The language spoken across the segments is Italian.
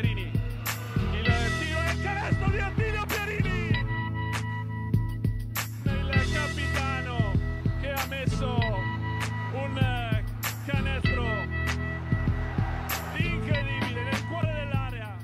Pierini. Il tiro e il canestro di Attilio Pierini. Il capitano che ha messo un canestro incredibile nel cuore dell'area.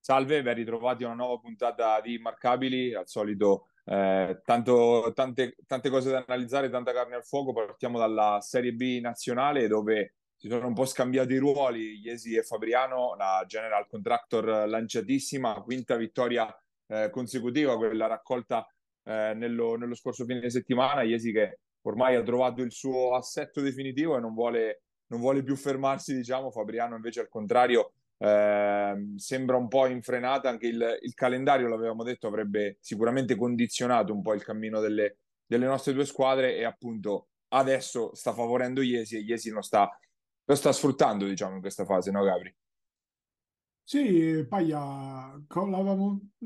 Salve, ben ritrovati a una nuova puntata di Immarcabili, al solito eh, tanto, tante, tante, cose da analizzare, tanta carne al fuoco. Partiamo dalla Serie B nazionale dove si sono un po' scambiati i ruoli, Iesi e Fabriano, la general contractor lanciatissima, quinta vittoria eh, consecutiva, quella raccolta eh, nello, nello, scorso fine settimana, Iesi che ormai ha trovato il suo assetto definitivo e non vuole, non vuole più fermarsi, diciamo, Fabriano invece al contrario eh, sembra un po' infrenata, anche il, il, calendario, l'avevamo detto, avrebbe sicuramente condizionato un po' il cammino delle, delle nostre due squadre e appunto adesso sta favorendo Iesi e Iesi non sta lo sta sfruttando, diciamo, in questa fase, no, Gabri? Sì, Paglia,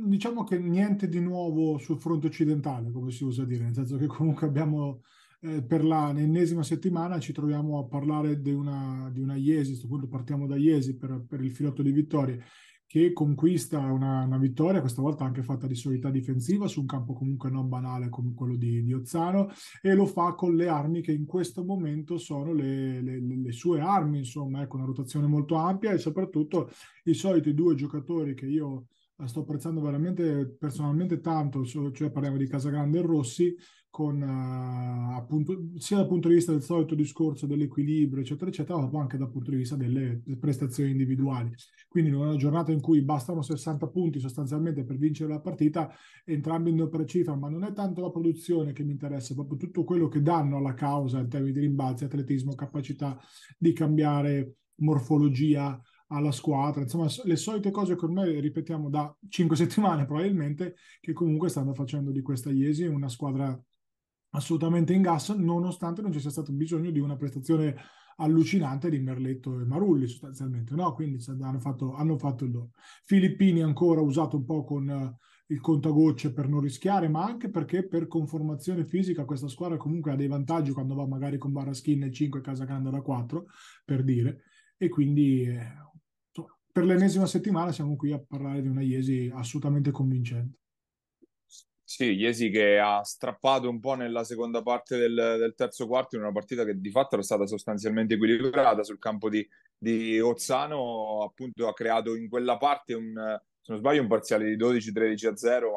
diciamo che niente di nuovo sul fronte occidentale, come si usa dire, nel senso che comunque abbiamo eh, per l'ennesima settimana ci troviamo a parlare di una, di una Iesi, a questo punto partiamo da Iesi per, per il filotto di vittorie, che conquista una, una, vittoria, questa volta anche fatta di solità difensiva, su un campo comunque non banale come quello di, di Ozzano, e lo fa con le armi che in questo momento sono le, le, le sue armi, insomma, ecco, una rotazione molto ampia e soprattutto i soliti due giocatori che io eh, sto apprezzando veramente personalmente tanto, cioè parliamo di Casagrande e Rossi, con uh, appunto, sia dal punto di vista del solito discorso dell'equilibrio, eccetera, eccetera, ma anche dal punto di vista delle prestazioni individuali. Quindi in una giornata in cui bastano 60 punti sostanzialmente per vincere la partita, entrambi in doppia cifra, ma non è tanto la produzione che mi interessa, proprio tutto quello che danno alla causa in termini di rimbalzi, atletismo, capacità di cambiare morfologia alla squadra, insomma le solite cose che ormai ripetiamo da 5 settimane probabilmente, che comunque stanno facendo di questa Iesi una squadra assolutamente in gas, nonostante non ci sia stato bisogno di una prestazione allucinante di Merletto e Marulli sostanzialmente, no? Quindi hanno fatto, hanno fatto il loro. Filippini ancora usato un po' con uh, il contagocce per non rischiare, ma anche perché per conformazione fisica questa squadra comunque ha dei vantaggi quando va magari con Baraskin e 5 Casa Grande da 4, per dire, e quindi eh, per l'ennesima settimana siamo qui a parlare di una Iesi assolutamente convincente. Sì, Iesi che ha strappato un po' nella seconda parte del, del, terzo quarto in una partita che di fatto era stata sostanzialmente equilibrata sul campo di, di Ozzano, appunto ha creato in quella parte un, se non sbaglio, un parziale di 12-13 a 0,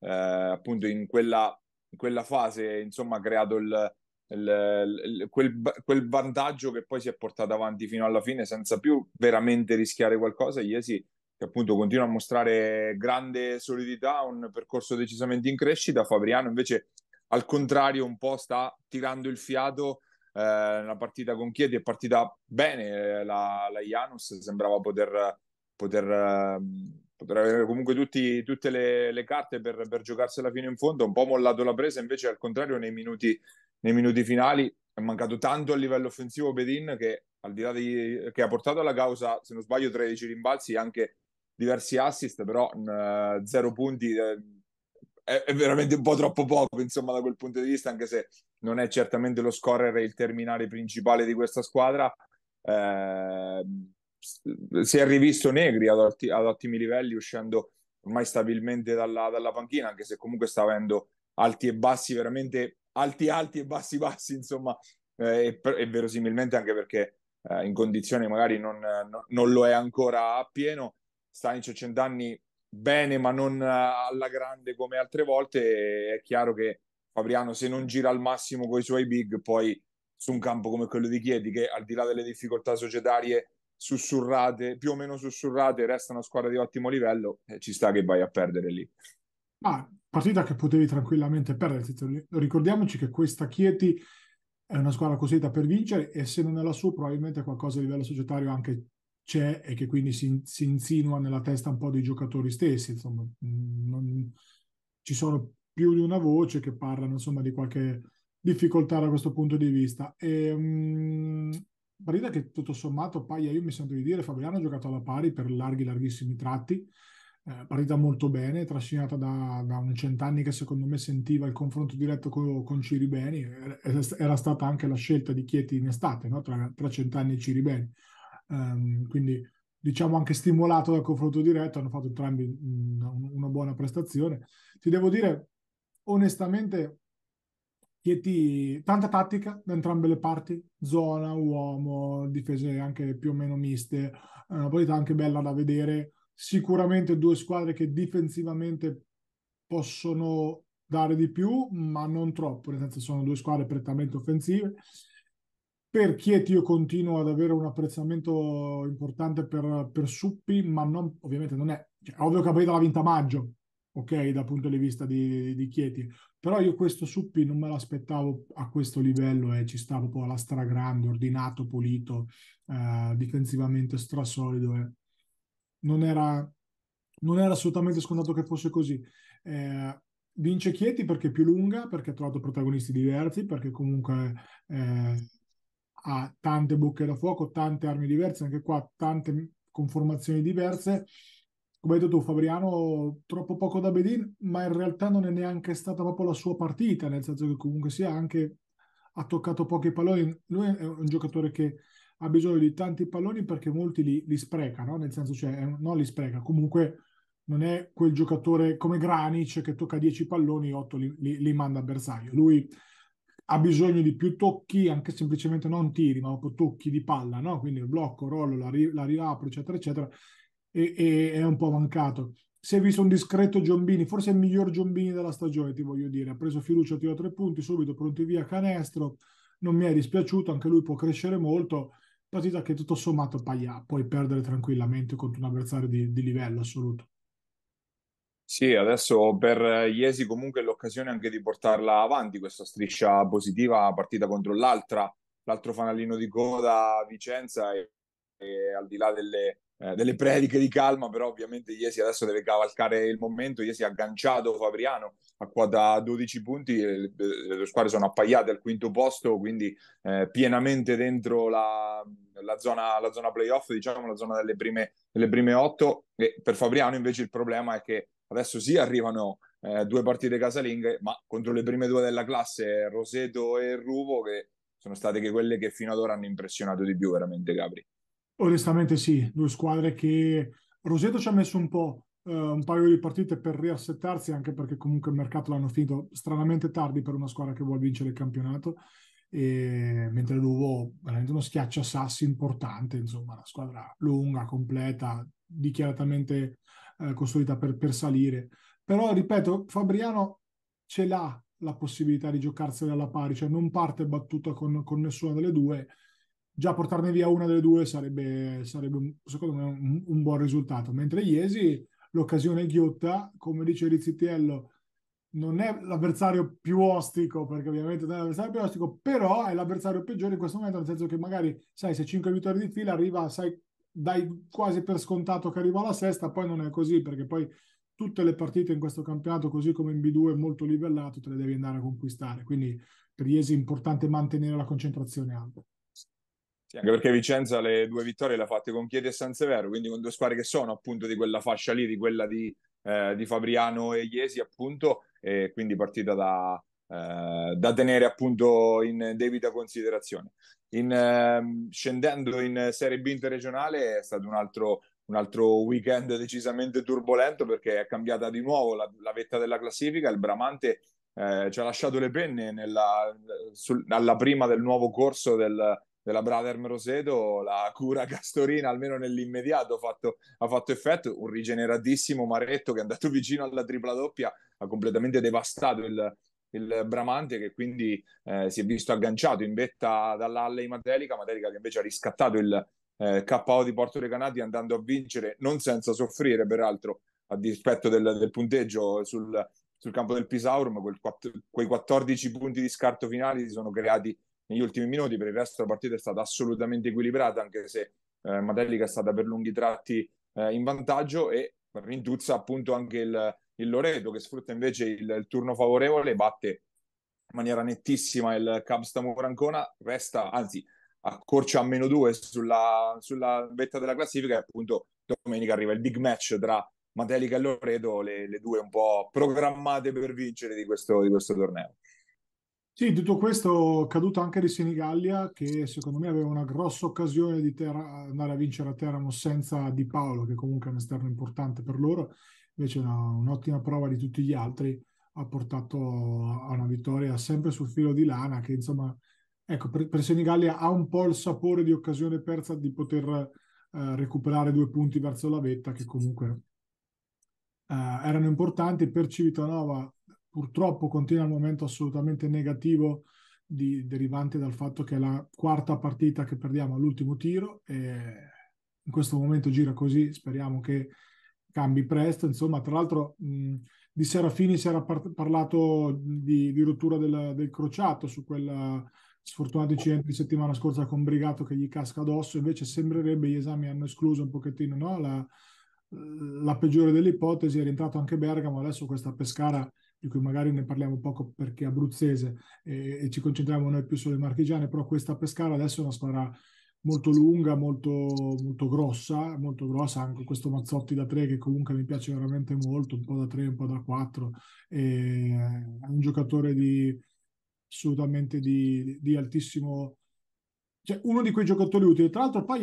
ma eh, appunto in quella, in quella, fase insomma ha creato il, il, il, quel, quel vantaggio che poi si è portato avanti fino alla fine senza più veramente rischiare qualcosa. Iesi che appunto continua a mostrare grande solidità, un percorso decisamente in crescita. Fabriano invece al contrario un po' sta tirando il fiato. Eh, la partita con Chieti è partita bene, eh, la, la Janus sembrava poter, poter, ehm, poter avere comunque tutti, tutte le, le carte per, per, giocarsela fino in fondo, un po' mollato la presa, invece al contrario nei minuti, nei minuti finali è mancato tanto a livello offensivo Bedin che al di là di, che ha portato alla causa, se non sbaglio, 13 rimbalzi e anche diversi assist, però mh, mm, eh, zero punti eh, è, è, veramente un po' troppo poco, insomma, da quel punto di vista, anche se non è certamente lo scorer il terminale principale di questa squadra. Eh, si è rivisto Negri ad, otti, ad, ottimi livelli, uscendo ormai stabilmente dalla, dalla panchina, anche se comunque sta avendo alti e bassi veramente alti alti e bassi bassi insomma eh, e, e, verosimilmente anche perché eh, in condizioni magari non, no, non, lo è ancora a pieno Stanic e Centanni bene ma non eh, alla grande come altre volte, è chiaro che Fabriano se non gira al massimo con i suoi big poi su un campo come quello di Chiedi che al di là delle difficoltà societarie sussurrate, più o meno sussurrate, resta una squadra di ottimo livello e ci sta che vai a perdere lì. Ah, partita che potevi tranquillamente perdere. Ricordiamoci che questa Chieti è una squadra costruita per vincere e se non è la sua probabilmente qualcosa a livello societario anche c'è e che quindi si, si, insinua nella testa un po' dei giocatori stessi. Insomma, mm, non, ci sono più di una voce che parlano insomma, di qualche difficoltà da questo punto di vista. E, um, mm, Barilla che tutto sommato, Paia, io mi sento di dire, Fabriano ha giocato alla pari per larghi, larghissimi tratti, eh, partita molto bene, trascinata da, da, un cent'anni che secondo me sentiva il confronto diretto con, con Ciribeni, era stata anche la scelta di Chieti in estate, no? tra, tra cent'anni e Ciribeni Um, quindi diciamo anche stimolato dal confronto diretto, hanno fatto entrambi una, una buona prestazione. Ti devo dire, onestamente, Chieti tanta tattica da entrambe le parti, zona, uomo, difese anche più o meno miste, eh, una partita anche bella da vedere. Sicuramente due squadre che difensivamente possono dare di più, ma non troppo, nel senso sono due squadre prettamente offensive. Per Chieti io continuo ad avere un apprezzamento importante per, per Suppi, ma non, ovviamente non è... Cioè, è ovvio che Abeda l'ha vinta a maggio, ok, dal punto di vista di, di, Chieti, però io questo Suppi non me l'aspettavo a questo livello e eh, ci sta proprio alla stragrande, ordinato, pulito, eh, difensivamente strasolido. Eh. Non, era, non, era, assolutamente scontato che fosse così. Eh, vince Chieti perché è più lunga, perché ha trovato protagonisti diversi, perché comunque eh, ha tante bocche da fuoco, tante armi diverse, anche qua tante conformazioni diverse. Come hai detto tu, Fabriano, troppo poco da Bedin, ma in realtà non è neanche stata proprio la sua partita, nel senso che comunque sia anche ha toccato pochi palloni. Lui è un giocatore che ha bisogno di tanti palloni perché molti li, li spreca, no? nel senso, cioè, non li spreca, comunque non è quel giocatore come Granic che tocca 10 palloni, 8 li, li, li manda a bersaglio. Lui ha bisogno di più tocchi, anche semplicemente non tiri, ma proprio tocchi di palla, no? Quindi il blocco, rollo, la, ri- la riapro, eccetera, eccetera, e, e, è un po' mancato. Si è visto un discreto Giombini, forse il miglior Giombini della stagione, ti voglio dire. Ha preso fiducia, ha tirato tre punti subito, pronti via, canestro. Non mi è dispiaciuto, anche lui può crescere molto. Partita che tutto sommato paglia, puoi perdere tranquillamente contro un avversario di, di livello assoluto. Sì, adesso per Iesi comunque è l'occasione anche di portarla avanti questa striscia positiva partita contro l'altra, l'altro fanalino di coda Vicenza e, e al di là delle, eh, delle, prediche di calma, però ovviamente Iesi adesso deve cavalcare il momento, Iesi ha agganciato Fabriano a quota 12 punti, le, le squadre sono appaiate al quinto posto, quindi eh, pienamente dentro la, la, zona, la zona playoff, diciamo la zona delle prime, delle prime otto e per Fabriano invece il problema è che Adesso sì arrivano eh, due partite casalinghe, ma contro le prime due della classe, Roseto e Ruvo, che sono state che quelle che fino ad ora hanno impressionato di più veramente Gabri. Onestamente sì, due squadre che Roseto ci ha messo un po', eh, un paio di partite per riassettarsi, anche perché comunque il mercato l'hanno finito stranamente tardi per una squadra che vuole vincere il campionato, e... mentre Luvo veramente uno schiaccia sassi importante, insomma, una squadra lunga, completa, dichiaratamente eh, costruita per, per, salire. Però, ripeto, Fabriano ce l'ha la possibilità di giocarsela alla pari, cioè non parte battuta con, con nessuna delle due. Già portarne via una delle due sarebbe, sarebbe secondo me, un, un buon risultato. Mentre Iesi, l'occasione ghiotta, come dice Rizzitiello, non è l'avversario più ostico, perché ovviamente non è l'avversario più ostico, però è l'avversario peggiore in questo momento, nel senso che magari, sai, se 5 vittorie di fila arriva, sai, dai quasi per scontato che arriva la sesta, poi non è così perché poi tutte le partite in questo campionato, così come in B2 molto livellato, te le devi andare a conquistare. Quindi per Iesi è importante mantenere la concentrazione alta. Sì, anche perché Vicenza le due vittorie le ha fatte con Chieti e San Severo, quindi con due squadre che sono appunto di quella fascia lì, di quella di, eh, di Fabriano e Iesi, appunto, e quindi partita da, eh, da tenere appunto in debita considerazione. In, eh, scendendo in Serie B interregionale è stato un altro, un altro, weekend decisamente turbolento perché è cambiata di nuovo la, la vetta della classifica, il Bramante eh, ci ha lasciato le penne nella, sul, alla prima del nuovo corso del, della Brother Roseto, la cura Castorina, almeno nell'immediato, fatto, ha fatto, effetto. Un rigeneratissimo Maretto che è andato vicino alla tripla doppia, ha completamente devastato il, il Bramante che quindi eh, si è visto agganciato in vetta dall'Alley Matelica, Matelica che invece ha riscattato il eh, KO di Porto Recanati andando a vincere non senza soffrire peraltro a dispetto del, del punteggio sul, sul, campo del Pisaurum, ma quel, quei 14 punti di scarto finali si sono creati negli ultimi minuti, per il resto la partita è stata assolutamente equilibrata anche se eh, Matelica è stata per lunghi tratti eh, in vantaggio e rintuzza appunto anche il il Loreto che sfrutta invece il, il turno favorevole, batte in maniera nettissima il Cabstamur Ancona, resta, anzi accorcia a meno due sulla, sulla, vetta della classifica e appunto domenica arriva il big match tra Matelica e Loreto, le, le due un po' programmate per vincere di questo, di questo torneo. Sì, tutto questo caduto anche di Senigallia, che secondo me aveva una grossa occasione di ter- andare a vincere a Teramo senza Di Paolo, che comunque è un esterno importante per loro, invece una, un'ottima prova di tutti gli altri ha portato a una vittoria sempre sul filo di lana che insomma ecco per, per Senigallia ha un po' il sapore di occasione persa di poter eh, recuperare due punti verso la vetta che comunque eh, erano importanti per Civitanova purtroppo continua il momento assolutamente negativo di, derivante dal fatto che è la quarta partita che perdiamo all'ultimo tiro e in questo momento gira così speriamo che cambi presto, insomma, tra l'altro mh, di Serafini si era par- parlato di, di rottura del, del, crociato su quel sfortunato incidente di settimana scorsa con Brigato che gli casca addosso, invece sembrerebbe gli esami hanno escluso un pochettino no? la, la peggiore delle ipotesi, è rientrato anche Bergamo, adesso questa Pescara di cui magari ne parliamo poco perché è abruzzese e, e ci concentriamo noi più sulle marchigiane, però questa Pescara adesso è una squadra molto lunga, molto, molto grossa, molto grossa, anche questo Mazzotti da 3 che comunque mi piace veramente molto, un po' da 3, un po' da 4, eh, è un giocatore di, assolutamente di, di altissimo... Cioè, uno di quei giocatori utili. Tra l'altro, poi,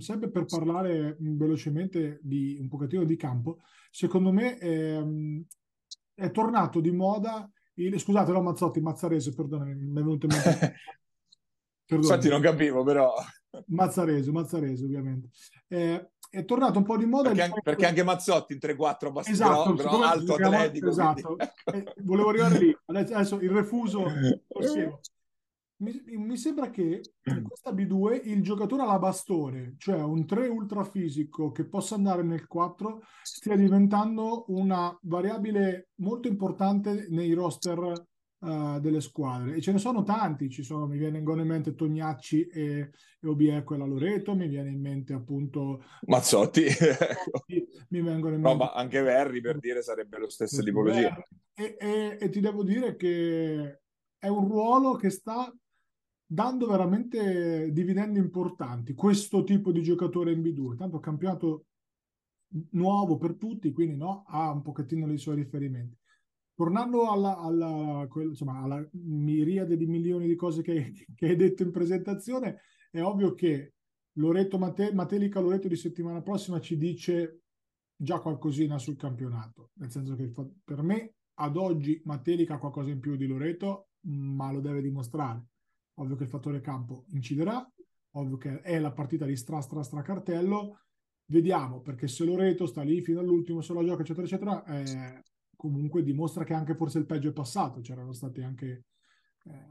sempre per parlare velocemente di un pochettino di campo, secondo me ehm, è tornato di moda il... Scusate, no, Mazzotti, Mazzarese, perdonami, mi è venuto in mente. Infatti non capivo, però... Mazzareso, Mazzareso ovviamente. Eh, è tornato un po' di moda perché, anche, po perché anche Mazzotti in 3-4 abbastanza esatto, gro, gro, alto atletico esatto. Ecco. Eh, volevo arrivare lì adesso il refuso mi, mi, sembra che in mm. questa B2 il giocatore alla bastone cioè un 3 ultrafisico che possa andare nel 4 stia diventando una variabile molto importante nei roster uh, delle squadre. E ce ne sono tanti, ci sono, mi viene in mente Tognacci e, e Obiecco e la Loreto, mi viene in mente appunto... Mazzotti. Ecco. mi vengono in mente... No, ma anche Verri per dire sarebbe lo stesso tipologia. E, e, e ti devo dire che è un ruolo che sta dando veramente dividendi importanti questo tipo di giocatore in B2. Tanto campionato nuovo per tutti, quindi no, ha un pochettino dei suoi riferimenti tornando alla, alla, insomma, alla, miriade di milioni di cose che, che, hai detto in presentazione, è ovvio che Loretto Mate, Matelica Loreto di settimana prossima ci dice già qualcosina sul campionato, nel senso che per me ad oggi Matelica ha qualcosa in più di Loreto, ma lo deve dimostrare. Ovvio che il fattore campo inciderà, ovvio che è la partita di stra stra stra cartello, vediamo perché se Loreto sta lì fino all'ultimo, se la gioca eccetera eccetera, eh, comunque dimostra che anche forse il peggio è passato, c'erano stati anche eh,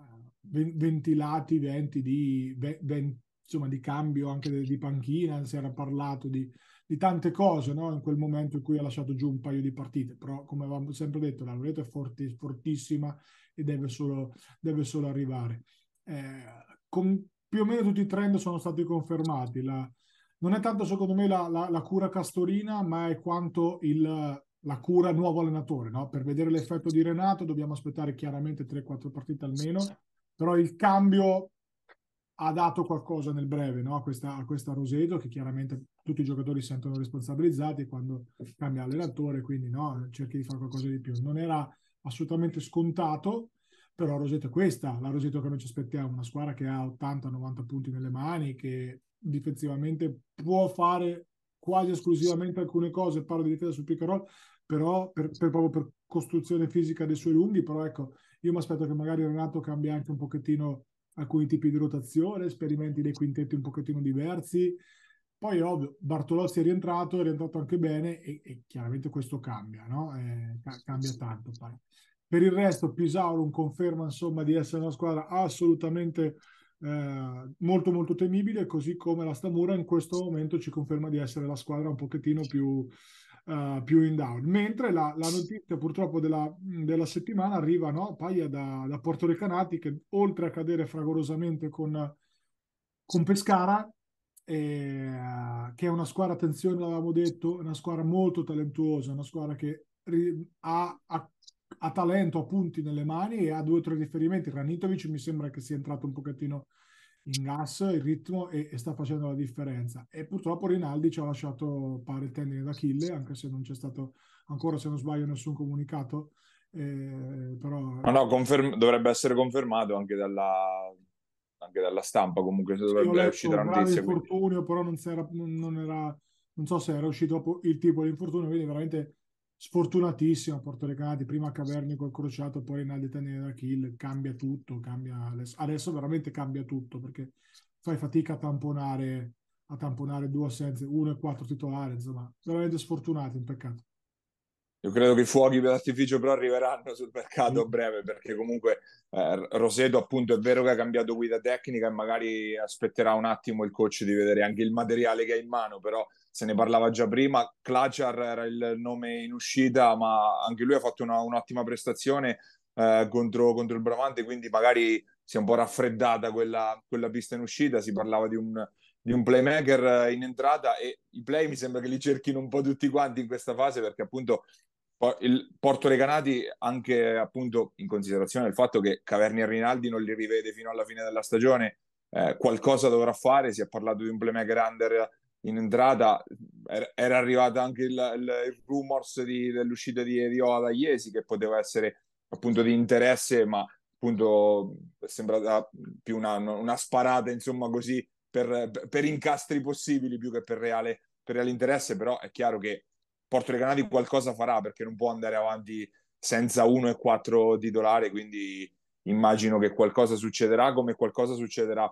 ventilati venti di, venti, insomma, di cambio anche de, di panchina, si era parlato di, di tante cose no? in quel momento in cui ha lasciato giù un paio di partite, però come avevamo sempre detto la rete è forti, fortissima e deve solo, deve solo arrivare. Eh, con, più o meno tutti i trend sono stati confermati, la, non è tanto secondo me la, la, la cura castorina, ma è quanto il la cura nuovo allenatore, no? per vedere l'effetto di Renato dobbiamo aspettare chiaramente 3-4 partite almeno, però il cambio ha dato qualcosa nel breve no? a, questa, a questa Rosedo che chiaramente tutti i giocatori si sentono responsabilizzati quando cambia allenatore, quindi no? cerchi di fare qualcosa di più. Non era assolutamente scontato, però Roseto è questa, la Roseto che noi ci aspettiamo, una squadra che ha 80-90 punti nelle mani, che difensivamente può fare quasi esclusivamente alcune cose, parlo di difesa sul pick and roll, però per, per, proprio per costruzione fisica dei suoi lunghi, però ecco, io mi aspetto che magari Renato cambia anche un pochettino alcuni tipi di rotazione, sperimenti dei quintetti un pochettino diversi. Poi ovvio, Bartolozzi è rientrato, è rientrato anche bene e, e chiaramente questo cambia, no? Eh, ca- cambia tanto. Pare. Per il resto Pisauro conferma insomma di essere una squadra assolutamente eh, molto molto temibile, così come la Stamura in questo momento ci conferma di essere la squadra un pochettino più, uh, più in down. Mentre la, la notizia purtroppo della, della, settimana arriva no, Paglia da, da Porto Recanati che oltre a cadere fragorosamente con, con Pescara, eh, che è una squadra, attenzione l'avevamo detto, una squadra molto talentuosa, una squadra che ha, ha ha talento, ha punti nelle mani e ha due o tre riferimenti. Ranitovic mi sembra che sia entrato un pochettino in gas, il ritmo e, e sta facendo la differenza. E purtroppo Rinaldi ci ha lasciato pare il tendine d'Achille, anche se non c'è stato ancora, se non sbaglio, nessun comunicato. Eh, però... No, no, conferm- dovrebbe essere confermato anche dalla, anche dalla stampa, comunque se dovrebbe letto, uscire la notizia. Quindi... infortunio, però non, non, era, non so se era uscito dopo il tipo di infortunio, quindi veramente sfortunatissimo Porto Recanati, prima Caverni col crociato, poi Rinaldi Tenere Achille, cambia tutto, cambia adesso, adesso, veramente cambia tutto perché fai fatica a tamponare, a tamponare due assenze, uno e quattro titolari, insomma, veramente sfortunati, un peccato. Io credo che i fuochi per artificio però arriveranno sul mercato a mm. breve perché comunque eh, Roseto appunto è vero che ha cambiato guida tecnica e magari aspetterà un attimo il coach di vedere anche il materiale che ha in mano, però se ne parlava già prima, Klajar era il nome in uscita ma anche lui ha fatto una, un'ottima prestazione eh, contro, contro, il Bramante, quindi magari si è un po' raffreddata quella, quella pista in uscita, si parlava di un, di un playmaker eh, in entrata e i play mi sembra che li cerchino un po' tutti quanti in questa fase perché appunto il Porto Recanati anche appunto in considerazione del fatto che Caverni e Rinaldi non li rivede fino alla fine della stagione eh, qualcosa dovrà fare si è parlato di un playmaker under in entrata er-, era arrivato anche il, il, il rumors di, dell'uscita di, di Ola Iesi che poteva essere appunto di interesse ma appunto è sembrata più una, una sparata insomma così per, per, incastri possibili più che per reale, per reale interesse però è chiaro che Porto Recanati qualcosa farà perché non può andare avanti senza e 1,4 titolari, quindi immagino che qualcosa succederà come qualcosa succederà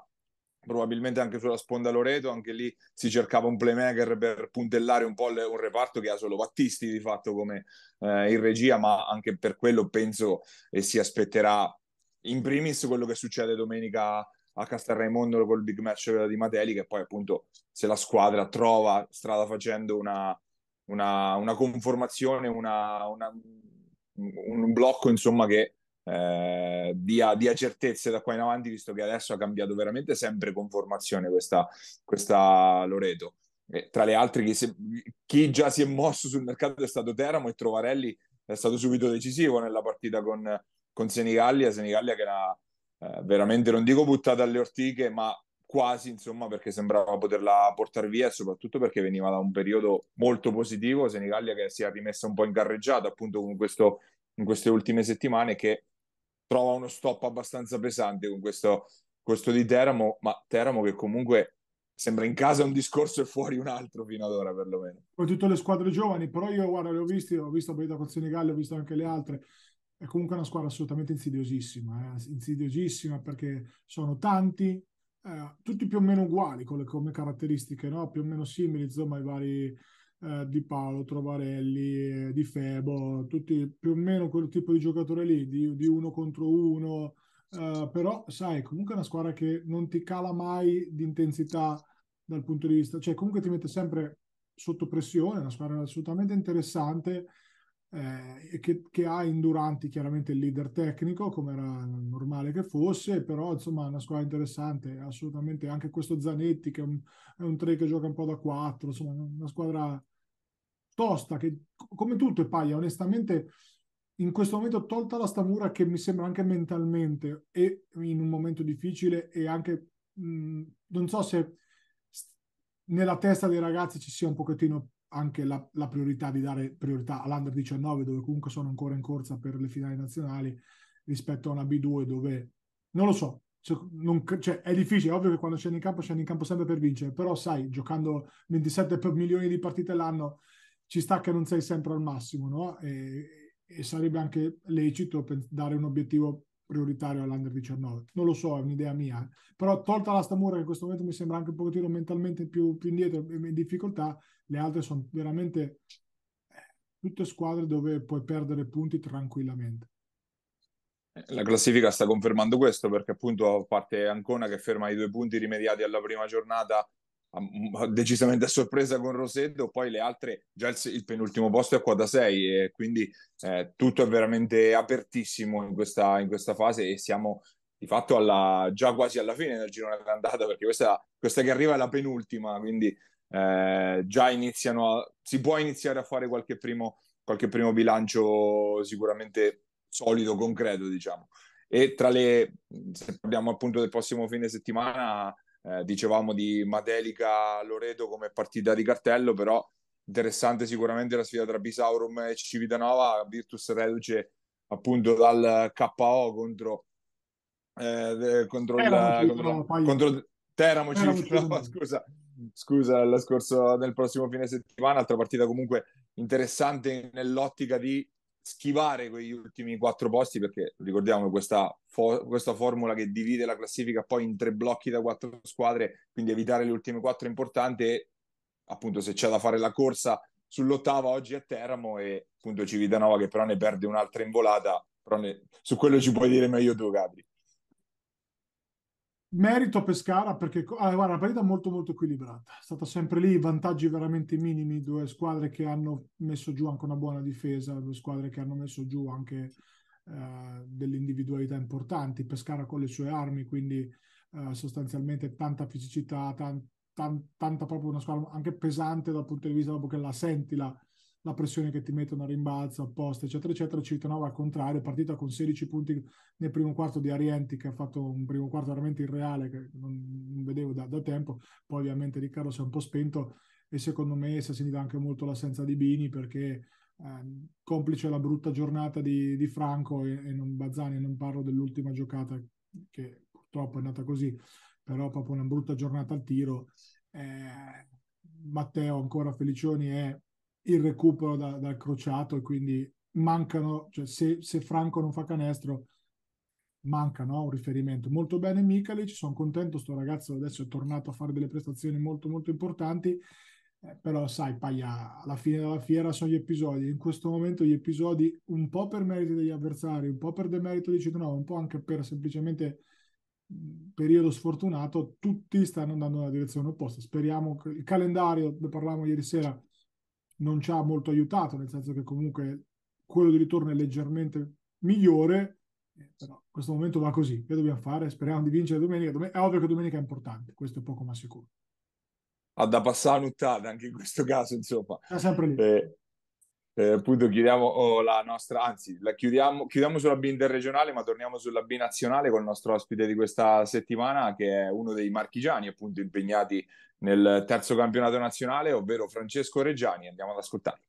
probabilmente anche sulla sponda Loreto, anche lì si cercava un playmaker per puntellare un po' le, un reparto che ha solo Battisti di fatto come eh, in regia, ma anche per quello penso e si aspetterà in primis quello che succede domenica a Castel Raimondo col big match di Mateli, che poi appunto se la squadra trova strada facendo una, una, una conformazione, una, una, un blocco insomma che eh, dia, dia, certezze da qua in avanti, visto che adesso ha cambiato veramente sempre conformazione questa, questa Loreto. E tra le altre, chi, se, chi già si è mosso sul mercato è stato Teramo e Trovarelli è stato subito decisivo nella partita con, con Senigallia. Senigallia che era eh, veramente, non dico buttata alle ortiche, ma quasi insomma perché sembrava poterla portare via soprattutto perché veniva da un periodo molto positivo Senigallia che si è rimessa un po' in carreggiata appunto con questo, in queste ultime settimane che trova uno stop abbastanza pesante con questo, questo di Teramo ma Teramo che comunque sembra in casa un discorso e fuori un altro fino ad ora perlomeno poi tutte le squadre giovani però io guarda le ho viste ho visto la con Senigallia ho visto anche le altre è comunque una squadra assolutamente insidiosissima, eh? insidiosissima perché sono tanti, eh, tutti più o meno uguali le, come caratteristiche, no? più o meno simili, insomma, i vari eh, Di Paolo, Trovarelli, eh, Di Febo, tutti più o meno quel tipo di giocatore lì, di, di uno contro uno, eh, però sai, comunque è una squadra che non ti cala mai di intensità dal punto di vista, cioè comunque ti mette sempre sotto pressione, è una squadra assolutamente interessante eh, che, che, ha in Duranti chiaramente il leader tecnico, come era normale che fosse, però insomma è una squadra interessante, assolutamente anche questo Zanetti che è un, è un 3 che gioca un po' da 4, insomma una squadra tosta che come tutto e Paglia onestamente in questo momento tolta la stamura che mi sembra anche mentalmente e in un momento difficile e anche mh, non so se nella testa dei ragazzi ci sia un pochettino anche la, la, priorità di dare priorità all'Under 19 dove comunque sono ancora in corsa per le finali nazionali rispetto a una B2 dove non lo so, cioè, non, cioè, è difficile, è ovvio che quando scendi in campo scendi in campo sempre per vincere, però sai, giocando 27 milioni di partite l'anno ci sta che non sei sempre al massimo, no? E, e sarebbe anche lecito dare un obiettivo prioritario all'Under 19. Non lo so, è un'idea mia. Eh. Però tolta la Stamura, che in questo momento mi sembra anche un pochettino mentalmente più, più indietro e in difficoltà, le altre sono veramente eh, tutte squadre dove puoi perdere punti tranquillamente. Eh, la classifica sta confermando questo perché appunto a parte Ancona che ferma i due punti rimediati alla prima giornata decisamente a sorpresa con Rosetto, poi le altre, già il, il penultimo posto è a da 6 e quindi eh, tutto è veramente apertissimo in questa, in questa, fase e siamo di fatto alla, già quasi alla fine del girone d'andata perché questa, questa che arriva è la penultima, quindi eh, già iniziano a, si può iniziare a fare qualche primo, qualche primo bilancio sicuramente solido, concreto diciamo. E tra le, se parliamo appunto del prossimo fine settimana, eh, dicevamo di Madelica Loreto come partita di cartello, però interessante sicuramente la sfida tra Bisaurum e Civitanova, Virtus reduce appunto dal KO contro, eh, eh, contro, il, contro, contro Teramo, Teramo Civitanova, scusa, scusa la scorso, nel prossimo fine settimana, altra partita comunque interessante nell'ottica di schivare quegli ultimi quattro posti perché ricordiamo questa, fo- questa, formula che divide la classifica poi in tre blocchi da quattro squadre, quindi evitare le ultime quattro è importante e appunto se c'è da fare la corsa sull'ottava oggi a Teramo e appunto Civitanova che però ne perde un'altra involata, però ne... su quello ci puoi dire meglio tu Gabri. Merito a Pescara perché ah, guarda, una partita molto molto equilibrata, è stata sempre lì, vantaggi veramente minimi, due squadre che hanno messo giù anche una buona difesa, due squadre che hanno messo giù anche eh, delle individualità importanti, Pescara con le sue armi, quindi eh, sostanzialmente tanta fisicità, tan, tan, tanta proprio una squadra anche pesante dal punto di vista proprio che la senti la, la pressione che ti mettono a rimbalzo apposta, eccetera, eccetera, Civitanova al contrario, è partita con 16 punti nel primo quarto di Arienti che ha fatto un primo quarto veramente irreale che non, non vedevo da, da, tempo, poi ovviamente Riccardo si è un po' spento e secondo me si è sentita anche molto l'assenza di Bini perché ehm, complice la brutta giornata di, di Franco e, e, non Bazzani, non parlo dell'ultima giocata che purtroppo è andata così, però proprio una brutta giornata al tiro. Eh, Matteo ancora Felicioni è il recupero da, dal crociato e quindi mancano, cioè se, se, Franco non fa canestro manca no? un riferimento. Molto bene Michalic, sono contento, sto ragazzo adesso è tornato a fare delle prestazioni molto molto importanti, eh, però sai paia, alla fine della fiera sono gli episodi, in questo momento gli episodi un po' per merito degli avversari, un po' per demerito di Citonova, un po' anche per semplicemente periodo sfortunato, tutti stanno andando nella direzione opposta. Speriamo che il calendario, ne parlavamo ieri sera, non ci ha molto aiutato, nel senso che comunque quello di ritorno è leggermente migliore, eh, però in questo momento va così, che dobbiamo fare? Speriamo di vincere domenica, è ovvio che domenica è importante, questo è poco ma sicuro. Ha da passare la un'uttata anche in questo caso, insomma. È sempre lì. Eh, eh, appunto chiudiamo la nostra, anzi, la chiudiamo, chiudiamo sulla B interregionale, ma torniamo sulla B nazionale con il nostro ospite di questa settimana, che è uno dei marchigiani appunto impegnati nel terzo campionato nazionale, ovvero Francesco Reggiani. Andiamo ad ascoltare.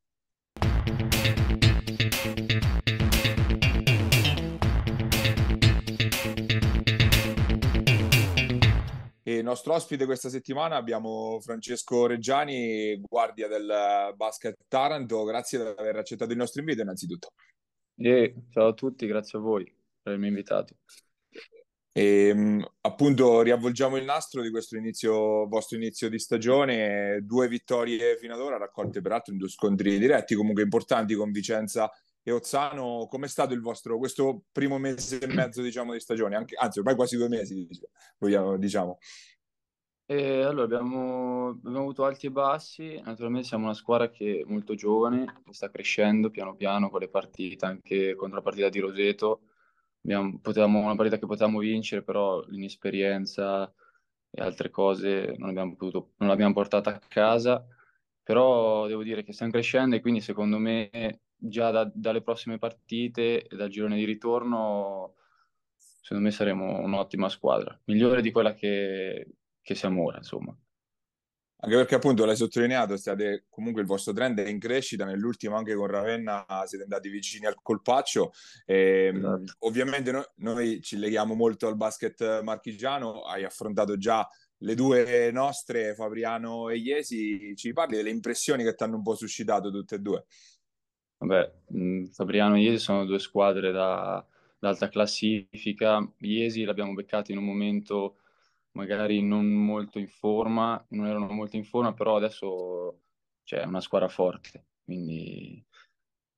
il nostro ospite questa settimana abbiamo Francesco Reggiani, guardia del eh, basket Taranto. Grazie per aver accettato il nostro invito innanzitutto. Yeah, ciao a tutti, grazie a voi per avermi invitato. E, ehm, appunto riavvolgiamo il nastro di questo inizio, vostro inizio di stagione, due vittorie fino ad ora raccolte peraltro in due scontri diretti comunque importanti con Vicenza e Ozzano, com'è stato il vostro questo primo mese e mezzo diciamo, di stagione? Anche, anzi, ormai quasi due mesi, diciamo. Eh, allora, abbiamo, abbiamo, avuto alti e bassi, naturalmente siamo una squadra che è molto giovane, che sta crescendo piano piano con le partite, anche contro la partita di Roseto, abbiamo, potevamo, una partita che potevamo vincere, però l'inesperienza e altre cose non, abbiamo potuto, non l'abbiamo portata a casa, però devo dire che stiamo crescendo e quindi secondo me già da, dalle prossime partite e dal girone di ritorno, secondo me saremo un'ottima squadra, migliore di quella che, che siamo ora, insomma. Anche perché appunto l'hai sottolineato, state, comunque il vostro trend è in crescita, nell'ultimo anche con Ravenna siete andati vicini al colpaccio. E, ehm, esatto. Ovviamente noi, noi, ci leghiamo molto al basket marchigiano, hai affrontato già le due nostre, Fabriano e Iesi, ci parli delle impressioni che ti hanno un po' suscitato tutte e due? Vabbè, Fabriano mm, e Iesi sono due squadre da, da alta classifica. Iesi l'abbiamo beccato in un momento magari non molto in forma, non erano molto in forma, però adesso c'è cioè, una squadra forte. Quindi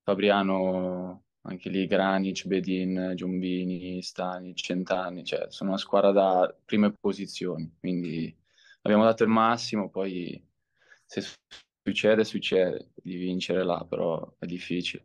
Fabriano, anche lì Granic, Bedin, Giombini, Stani, Centanni, cioè sono una squadra da prime posizioni. Quindi abbiamo dato il massimo, poi se succede, succede di vincere là, però è difficile.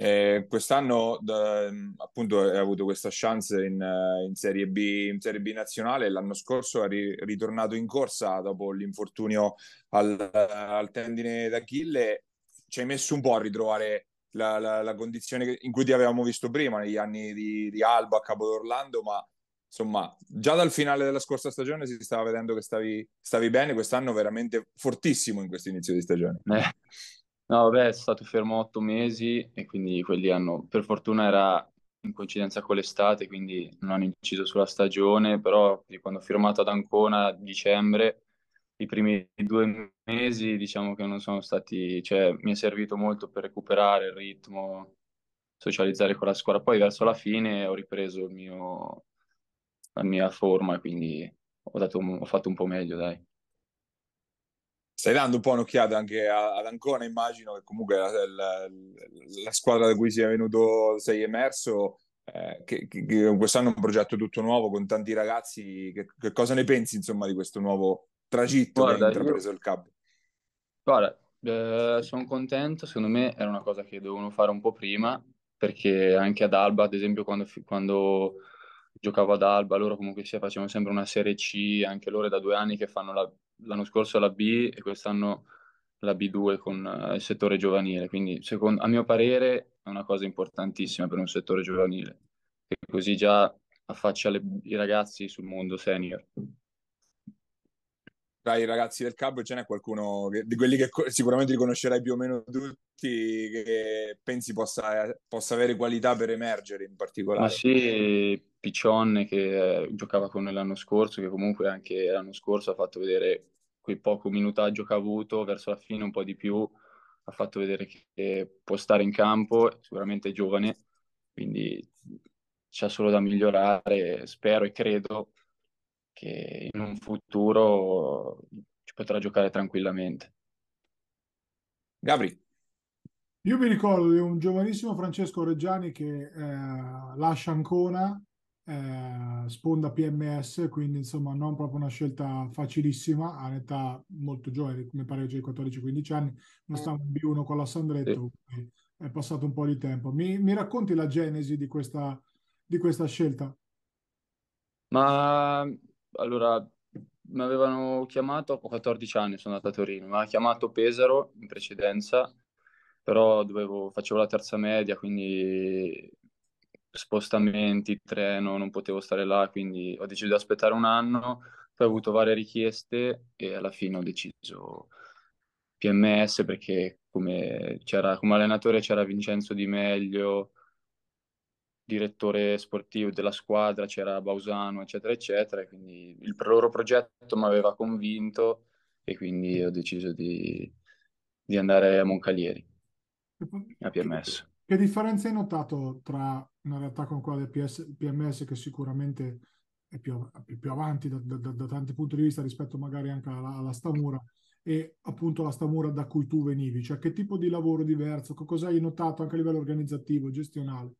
Eh, quest'anno d- appunto hai avuto questa chance in, in, serie B, in Serie B nazionale, l'anno scorso eri ritornato in corsa dopo l'infortunio al, al tendine d'Achille, ci hai messo un po' a ritrovare la, la, la, condizione in cui ti avevamo visto prima negli anni di, di Alba a Capo d'Orlando, ma insomma, già dal finale della scorsa stagione si stava vedendo che stavi, stavi bene, quest'anno veramente fortissimo in questo inizio di stagione. Eh, no, vabbè, è stato fermo otto mesi e quindi quelli hanno, per fortuna era in coincidenza con l'estate, quindi non hanno inciso sulla stagione, però quando ho firmato ad Ancona a dicembre, i primi due mesi diciamo che non sono stati, cioè mi è servito molto per recuperare il ritmo, socializzare con la squadra. Poi verso la fine ho ripreso il mio, la mia forma e quindi ho, dato, ho fatto un po' meglio, dai. Stai dando un po' un'occhiata anche ad Ancona, immagino che comunque la, la, la squadra da cui sei venuto, sei emerso, eh, che, che, quest'anno è un progetto tutto nuovo con tanti ragazzi. Che, che cosa ne pensi insomma di questo nuovo tragitto guarda, che ha intrapreso io... il CAB? Guarda, eh, sono contento, secondo me era una cosa che dovevano fare un po' prima, perché anche ad Alba, ad esempio, quando, quando giocavo ad Alba, loro comunque sia facevano sempre una Serie C, anche loro da due anni che fanno la, l'anno scorso la B e quest'anno la B2 con eh, il settore giovanile, quindi secondo, a mio parere è una cosa importantissima per un settore giovanile, che così già affaccia le, i ragazzi sul mondo senior tra i ragazzi del club ce n'è qualcuno che, di quelli che sicuramente riconoscerai più o meno tutti che pensi possa, possa avere qualità per emergere in particolare? Ma sì, Piccione che eh, giocava con noi l'anno scorso, che comunque anche l'anno scorso ha fatto vedere quel poco minutaggio che ha avuto, verso la fine un po' di più, ha fatto vedere che può stare in campo, sicuramente è giovane, quindi c'è solo da migliorare, spero e credo che in un futuro ci potrà giocare tranquillamente. Gabri. Io mi ricordo di un giovanissimo Francesco Reggiani che eh, lascia Ancona, eh, sponda PMS, quindi insomma non proprio una scelta facilissima, a un'età molto giovane, mi pare oggi 14-15 anni, ma sta in B1 con la Sandretto, sì. è passato un po' di tempo. Mi, mi racconti la genesi di questa, di questa scelta? Ma allora mi avevano chiamato, ho 14 anni, sono andato a Torino, mi ha chiamato Pesaro in precedenza, però dovevo, facevo la terza media, quindi spostamenti, treno, non potevo stare là, quindi ho deciso di aspettare un anno, poi ho avuto varie richieste e alla fine ho deciso PMS perché come, come allenatore c'era Vincenzo Di Meglio, direttore sportivo della squadra, c'era Bausano, eccetera, eccetera. E Quindi il loro progetto mi aveva convinto e quindi ho deciso di, di andare a Moncalieri, a PMS. Che, differenza hai notato tra una realtà con quella del PS, PMS che sicuramente è più, più avanti da, da, da, tanti punti di vista rispetto magari anche alla, alla Stamura e appunto la Stamura da cui tu venivi? Cioè che tipo di lavoro diverso, cosa hai notato anche a livello organizzativo, gestionale?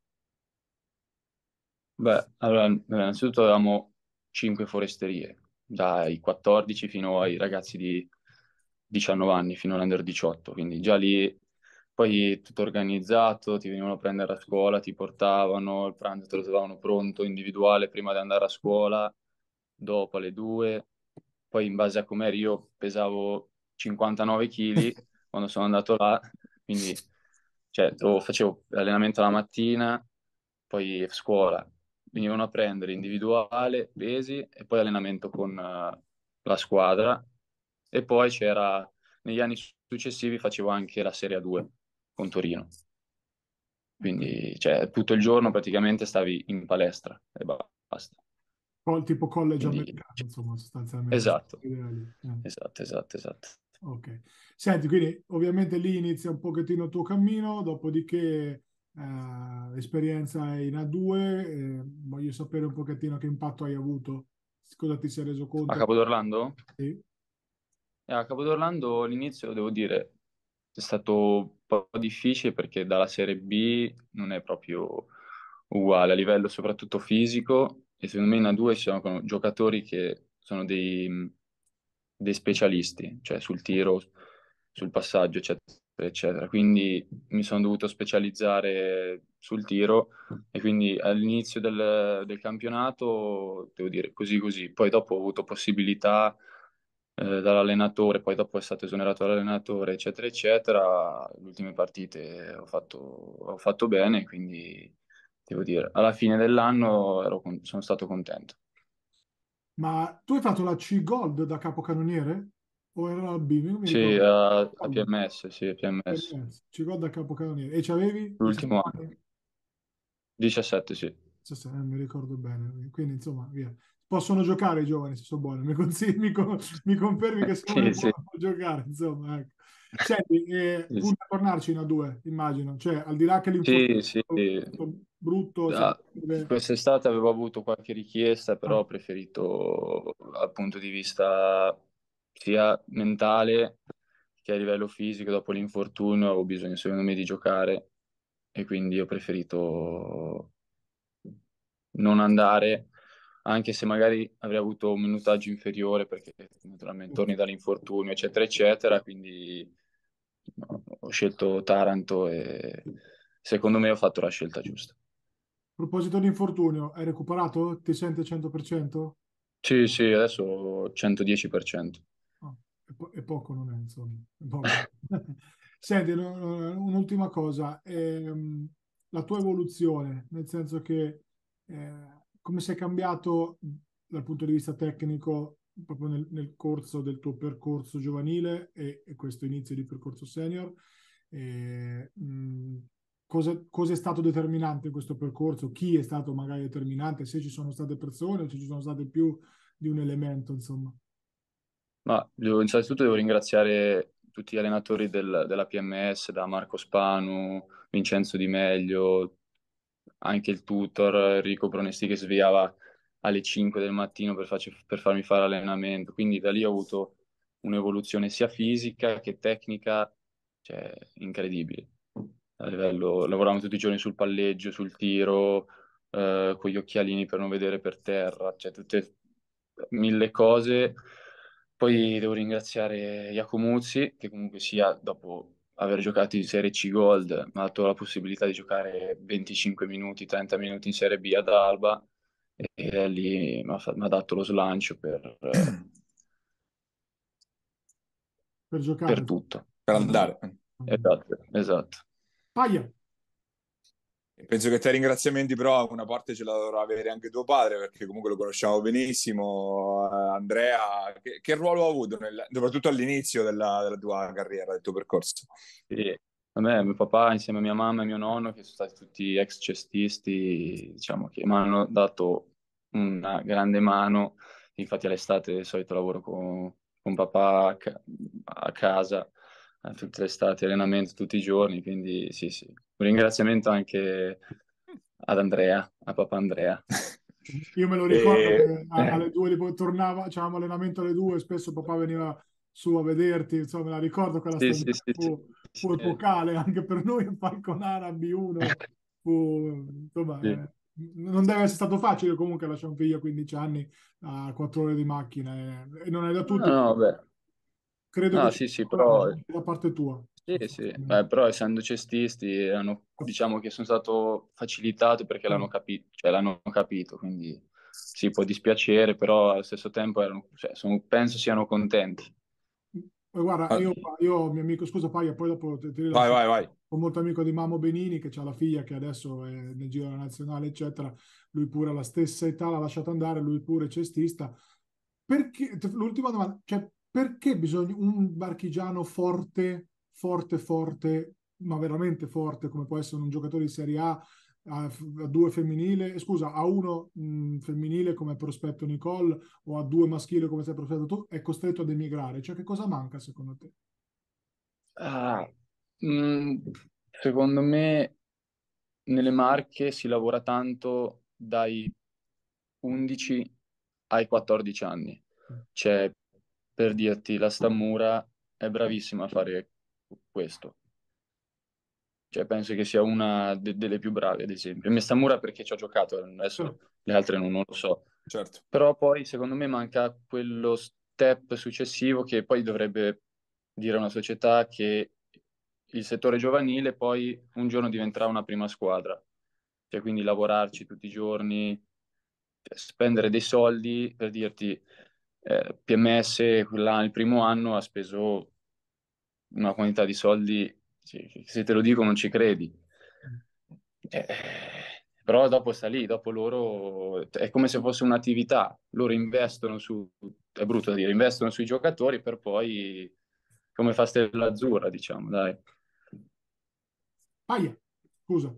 Beh, allora, innanzitutto avevamo cinque foresterie, dai 14 fino ai ragazzi di 19 anni, fino all'under 18, quindi già lì poi tutto organizzato, ti venivano a prendere a scuola, ti portavano, il pranzo te lo trovavano pronto, individuale, prima di andare a scuola, dopo alle 2, poi in base a com'era io pesavo 59 kg quando sono andato là, quindi cioè, facevo allenamento la mattina, poi scuola, venivano a prendere individuale, pesi e poi allenamento con uh, la squadra e poi c'era negli anni successivi facevo anche la Serie A2 con Torino. Quindi cioè, tutto il giorno praticamente stavi in palestra e basta. tipo college Quindi, americano, insomma, sostanzialmente. Esatto. Eh. esatto, esatto, esatto. Ok. Senti, quindi ovviamente lì inizia un pochettino il tuo cammino, dopodiché uh, eh, esperienza in A2, eh, voglio sapere un pochettino che impatto hai avuto, cosa ti sei reso conto. A Capodorlando? Sì. Eh, a Capodorlando all'inizio, devo dire, è stato un po' difficile perché dalla Serie B non è proprio uguale a livello soprattutto fisico e secondo me in A2 ci sono giocatori che sono dei, dei specialisti, cioè sul tiro, sul passaggio, eccetera eccetera. Quindi mi sono dovuto specializzare sul tiro e quindi all'inizio del, del campionato, devo dire, così così. Poi dopo ho avuto possibilità eh, dall'allenatore, poi dopo è stato esonerato dall'allenatore, eccetera, eccetera. Le ultime partite ho fatto, ho fatto bene, quindi devo dire, alla fine dell'anno ero, sono stato contento. Ma tu hai fatto la C-Gold da capocannoniere? O era la B? Non mi sì, ricordo. a, a PMS, sì, a PMS. PMS. Ci ricordo a capocannoniere. E ci avevi? L'ultimo anno. 17, sì. 17, eh, mi ricordo bene. Quindi, insomma, via. Possono giocare i giovani se sono buoni. Mi, mi, con- mi confermi che sono sì, sì. giocare, insomma. Ecco. Senti, eh, sì, sì. tornarci in A2, immagino. Cioè, al di là che l'infortunio sì, sì. brutto... Ah, sempre... Cioè, quest'estate avevo avuto qualche richiesta, però ho preferito, dal punto di vista sia mentale che a livello fisico, dopo l'infortunio avevo bisogno secondo me di giocare e quindi ho preferito non andare, anche se magari avrei avuto un minutaggio inferiore perché naturalmente torni dall'infortunio eccetera eccetera, quindi ho scelto Taranto e secondo me ho fatto la scelta giusta. A proposito di infortunio, hai recuperato? Ti senti al 100%? Sì, sì, adesso 110% e, poco non è, insomma. Senti, un'ultima cosa, ehm, la tua evoluzione, nel senso che eh, come sei cambiato dal punto di vista tecnico proprio nel, nel corso del tuo percorso giovanile e, e questo inizio di percorso senior, mm, cosa, cosa, è stato determinante in questo percorso, chi è stato magari determinante, se ci sono state persone o se ci sono state più di un elemento, insomma. Ma devo, innanzitutto devo ringraziare tutti gli allenatori del, della PMS, da Marco Spanu, Vincenzo Di Meglio, anche il tutor Enrico Pronesti che svegliava alle 5 del mattino per, farci, per farmi fare allenamento. Quindi da lì ho avuto un'evoluzione sia fisica che tecnica cioè, incredibile. A livello, lavoravamo tutti i giorni sul palleggio, sul tiro, eh, con gli occhialini per non vedere per terra, cioè tutte mille cose poi devo ringraziare Iacomuzzi, che comunque sia, dopo aver giocato in Serie C Gold, mi ha dato la possibilità di giocare 25 minuti, 30 minuti in Serie B ad Alba, e, e lì mi ha, dato lo slancio per, per giocare. Per tutto. Per andare. Esatto, esatto. Paia. Penso che tra i ringraziamenti, però, una parte ce la dovrà avere anche tuo padre, perché comunque lo conosciamo benissimo. Eh, Andrea, che, che ruolo ha avuto, nel, soprattutto all'inizio della, della, tua carriera, del tuo percorso? Sì, a me, mio papà, insieme a mia mamma e mio nonno, che sono stati tutti ex cestisti, diciamo che mi hanno dato una grande mano. Infatti, all'estate di solito lavoro con, con papà a casa eh, tutte le estati, allenamento tutti i giorni, quindi sì, sì. Un ringraziamento anche ad Andrea, a papà Andrea. Io me lo ricordo e... che eh. alle due tipo, tornava, c'avevamo allenamento alle due, spesso papà veniva su a vederti, insomma me la ricordo quella sì, stagione sì, fu, sì, fu epocale anche per noi Falconara B1 fu, insomma, eh, non deve essere stato facile comunque lasciare un figlio a 15 anni a 4 ore di macchina eh, e non è da tutti. No, no, beh Credo no, che sì, sì, però... da parte tua. Sì, sì, Beh, però essendo cestisti hanno, diciamo che sono stato facilitato perché l'hanno, mm. capi- cioè, l'hanno capito, quindi sì, può dispiacere, però allo stesso tempo erano, cioè, sono, penso siano contenti. Guarda, ah. io, io, mio amico, scusa Paia, poi dopo te, te vai, vai, vai. Ho molto amico di Mammo Benini che ha la figlia che adesso è nel giro della nazionale, eccetera. Lui pure alla stessa età l'ha lasciata andare, lui pure cestista. Perché, l'ultima domanda, cioè, perché bisogna un marchigiano forte, forte, forte, ma veramente forte, come può essere un giocatore di Serie A a, due femminile, eh, scusa, a uno mh, femminile come prospetto Nicole o a due maschile come sei prospetto tu, è costretto ad emigrare. Cioè, che cosa manca secondo te? Ah, mh, secondo me nelle marche si lavora tanto dai 11 ai 14 anni. Mm. C'è cioè, per dirti la Stammura è bravissima a fare questo. Cioè, penso che sia una de- delle più brave, ad esempio. Mi Stammura perché ci ho giocato, adesso mm. le altre non, non lo so. Certo. Però poi, secondo me, manca quello step successivo che poi dovrebbe dire una società che il settore giovanile poi un giorno diventerà una prima squadra. Cioè, quindi lavorarci tutti i giorni, spendere dei soldi per dirti eh, PMS il primo anno ha speso una quantità di soldi, sì, se te lo dico non ci credi. Eh, però dopo sta lì, dopo loro è come se fosse un'attività, loro investono su, è brutto da dire, investono sui giocatori per poi, come fa Stella Azzurra, diciamo, dai. Paia, scusa.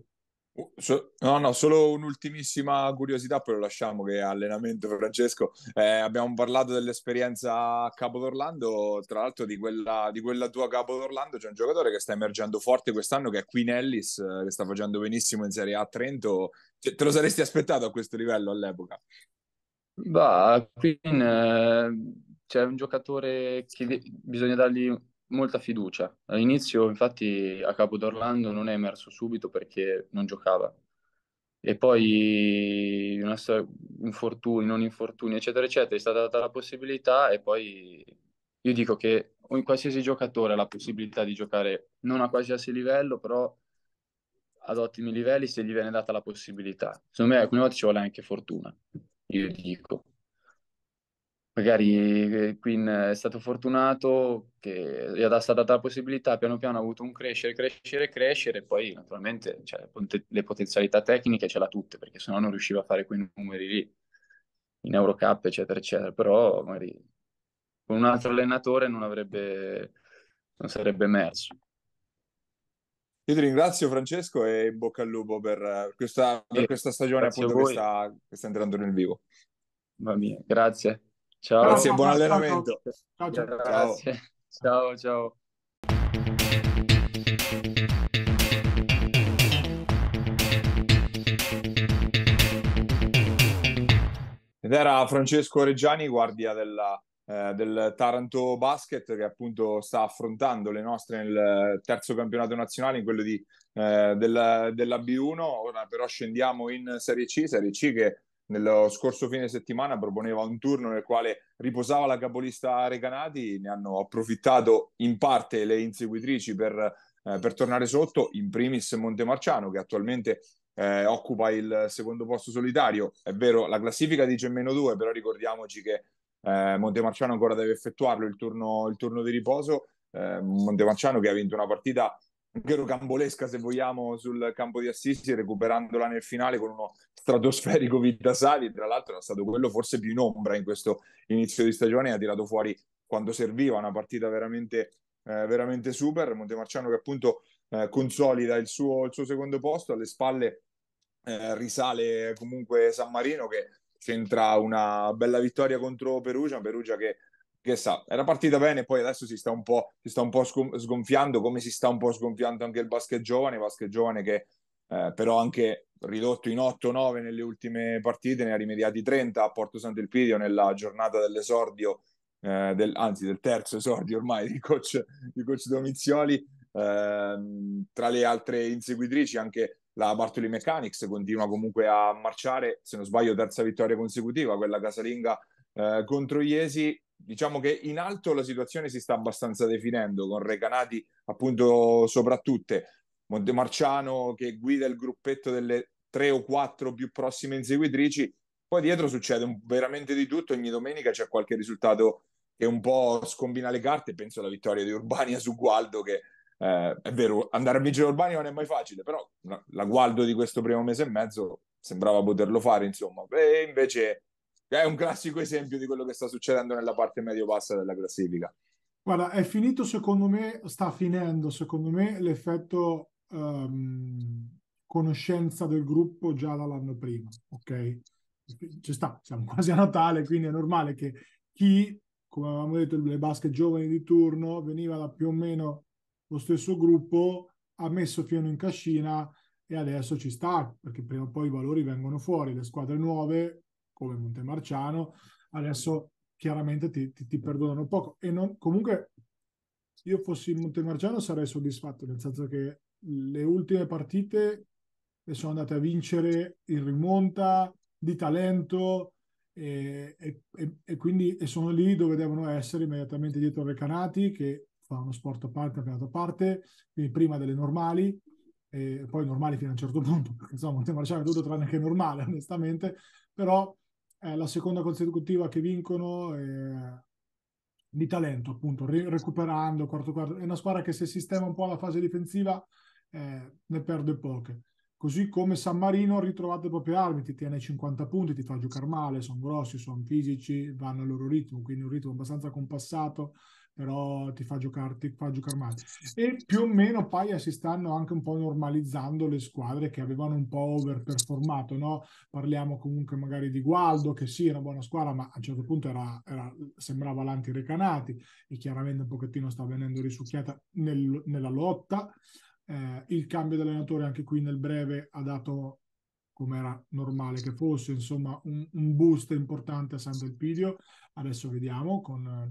No, no, solo un'ultimissima curiosità, poi lo lasciamo che è allenamento Francesco. Eh, abbiamo parlato dell'esperienza a Capo d'Orlando, tra l'altro di quella, di quella tua Capo d'Orlando c'è un giocatore che sta emergendo forte quest'anno che è Queen Ellis, eh, che sta facendo benissimo in Serie A a Trento. Te, te lo saresti aspettato a questo livello all'epoca? Beh, Queen eh, c'è un giocatore che bisogna dargli molta fiducia. All'inizio, infatti, a capo d'Orlando non è emerso subito perché non giocava. E poi una, infortuni, non infortuni, eccetera, eccetera, è stata data la possibilità e poi io dico che qualsiasi giocatore ha la possibilità di giocare non a qualsiasi livello, però ad ottimi livelli se gli viene data la possibilità. Secondo me alcune volte ci vuole anche fortuna, io dico magari eh, Queen è stato fortunato che gli è stata data la possibilità, piano piano ha avuto un crescere, crescere, crescere, e poi naturalmente cioè, le potenzialità tecniche ce l'ha tutte, perché sennò non riusciva a fare quei numeri lì, in Eurocup, eccetera, eccetera, però magari con un altro allenatore non avrebbe, non sarebbe emerso. Io ti ringrazio Francesco e in bocca al lupo per eh, questa, per questa stagione appunto, che sta, che sta entrando nel vivo. Mamma mia, grazie. Ciao. Grazie, buon allenamento. Ciao, ciao. Grazie. Ciao, ciao. Ed era Francesco Reggiani, guardia della, eh, del Taranto Basket, che appunto sta affrontando le nostre nel terzo campionato nazionale, in quello di, eh, della, della B1. Ora però scendiamo in Serie C, Serie C che nello scorso fine settimana proponeva un turno nel quale riposava la capolista Reganati, ne hanno approfittato in parte le inseguitrici per, eh, per tornare sotto, in primis Montemarciano che attualmente eh, occupa il secondo posto solitario, è vero la classifica dice meno due, però ricordiamoci che eh, Montemarciano ancora deve effettuarlo il turno, il turno di riposo, eh, Montemarciano che ha vinto una partita anche rocambolesca se vogliamo sul campo di Assisi recuperandola nel finale con uno stratosferico Vittasali tra l'altro era stato quello forse più in ombra in questo inizio di stagione ha tirato fuori quando serviva una partita veramente, eh, veramente super Montemarciano che appunto eh, consolida il suo, il suo, secondo posto alle spalle eh, risale comunque San Marino che c'entra una bella vittoria contro Perugia Perugia che che sa, era partita bene, poi adesso si sta un po', si sta un po sgonfiando, come si sta un po' sgonfiando anche il basket giovane, basket giovane che eh, però anche ridotto in 8-9 nelle ultime partite, ne ha rimediati 30 a Porto Sant'Elpidio nella giornata dell'esordio, eh, del, anzi del terzo esordio ormai di coach, di coach Domizioli, eh, tra le altre inseguitrici anche la Bartoli Mechanics continua comunque a marciare, se non sbaglio terza vittoria consecutiva, quella casalinga eh, contro Iesi, diciamo che in alto la situazione si sta abbastanza definendo, con Recanati appunto soprattutto Montemarciano che guida il gruppetto delle tre o quattro più prossime inseguitrici, poi dietro succede veramente di tutto, ogni domenica c'è qualche risultato che un po' scombina le carte, penso alla vittoria di Urbania su Gualdo che eh, è vero, andare a vincere Urbania non è mai facile, però la Gualdo di questo primo mese e mezzo sembrava poterlo fare, insomma, e invece è un classico esempio di quello che sta succedendo nella parte medio-bassa della classifica. Guarda, è finito secondo me, sta finendo secondo me l'effetto um, conoscenza del gruppo già dall'anno prima, ok? Ci sta, siamo quasi a Natale, quindi è normale che chi, come avevamo detto, le basket giovani di turno veniva da più o meno lo stesso gruppo, ha messo fieno in cascina e adesso ci sta, perché prima o poi i valori vengono fuori, le squadre nuove come Montemarciano, adesso chiaramente ti, ti, ti perdonano poco. E non, comunque, io fossi Montemarciano sarei soddisfatto, nel senso che le ultime partite le sono andate a vincere in rimonta, di talento, e, e, e, quindi e sono lì dove devono essere immediatamente dietro Recanati che fa uno sport a parte, a parte, quindi prima delle normali, poi normali fino a un certo punto, perché insomma Montemarciano è tutto tranne che normale onestamente, però è la seconda consecutiva che vincono eh, di talento, appunto, ri- recuperando quarto quarto. È una squadra che se sistema un po' la fase difensiva eh, ne perde poche. Così come San Marino ha ritrovato le proprie armi, ti tiene 50 punti, ti fa giocare male, sono grossi, sono fisici, vanno al loro ritmo, quindi un ritmo abbastanza compassato però ti fa, giocarti, fa giocare male. E più o meno Paia si stanno anche un po' normalizzando le squadre che avevano un po' overperformato, no? Parliamo comunque magari di Gualdo, che sì, era una buona squadra, ma a un certo punto era, era, sembrava l'antirecanati e chiaramente un pochettino sta venendo risucchiata nel, nella lotta. Eh, il cambio di allenatore anche qui nel breve ha dato come era normale che fosse, insomma un, un boost importante a San Belpidio, adesso vediamo con,